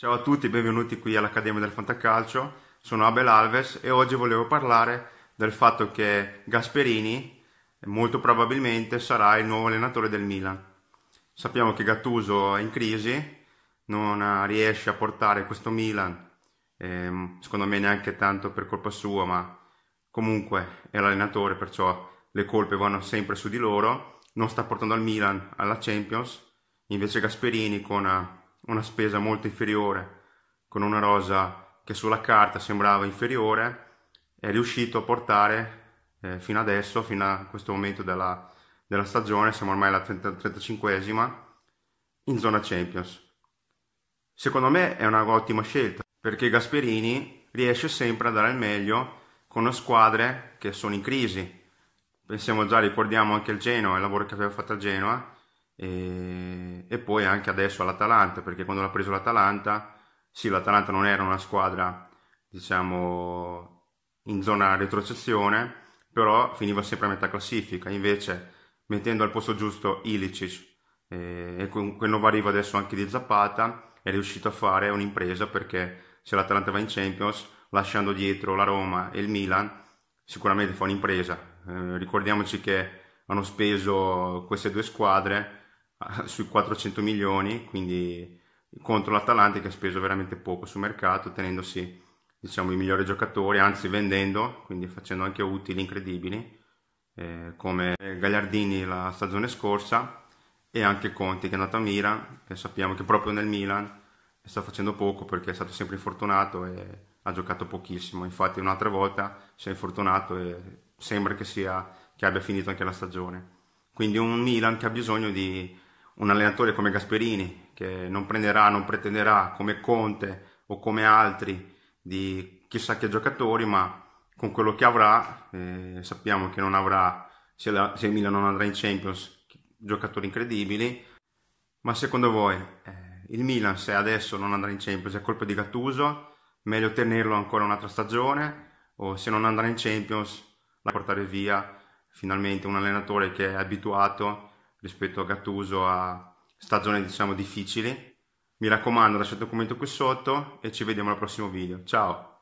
Ciao a tutti, benvenuti qui all'Accademia del Fantacalcio. Sono Abel Alves e oggi volevo parlare del fatto che Gasperini molto probabilmente sarà il nuovo allenatore del Milan. Sappiamo che Gattuso è in crisi, non riesce a portare questo Milan, ehm, secondo me neanche tanto per colpa sua, ma comunque è l'allenatore, perciò le colpe vanno sempre su di loro. Non sta portando il Milan alla Champions, invece Gasperini con una spesa molto inferiore, con una rosa che sulla carta sembrava inferiore, è riuscito a portare eh, fino adesso, fino a questo momento della, della stagione, siamo ormai alla 35esima, in zona Champions. Secondo me è un'ottima scelta, perché Gasperini riesce sempre a dare il meglio con squadre che sono in crisi. Pensiamo già, ricordiamo anche il Genoa, il lavoro che aveva fatto a Genoa, e, e poi anche adesso all'Atalanta perché quando l'ha preso l'Atalanta sì l'Atalanta non era una squadra diciamo in zona retrocessione però finiva sempre a metà classifica invece mettendo al posto giusto Ilicic e con quel nuovo arrivo adesso anche di Zappata è riuscito a fare un'impresa perché se l'Atalanta va in Champions lasciando dietro la Roma e il Milan sicuramente fa un'impresa eh, ricordiamoci che hanno speso queste due squadre sui 400 milioni, quindi contro l'Atalanta che ha speso veramente poco sul mercato, tenendosi diciamo, i migliori giocatori, anzi vendendo, quindi facendo anche utili incredibili, eh, come Gagliardini la stagione scorsa e anche Conti che è andato a Milan, che sappiamo che proprio nel Milan sta facendo poco perché è stato sempre infortunato e ha giocato pochissimo, infatti un'altra volta si è infortunato e sembra che, sia, che abbia finito anche la stagione. Quindi un Milan che ha bisogno di un allenatore come Gasperini, che non prenderà, non pretenderà come Conte o come altri di chissà che giocatori, ma con quello che avrà, eh, sappiamo che non avrà, se, la, se il Milan non andrà in Champions, giocatori incredibili, ma secondo voi eh, il Milan se adesso non andrà in Champions è colpa di Gattuso? Meglio tenerlo ancora un'altra stagione? O se non andrà in Champions, la portare via finalmente un allenatore che è abituato rispetto a Gattuso a stagioni diciamo difficili. Mi raccomando lasciate un commento qui sotto e ci vediamo al prossimo video. Ciao!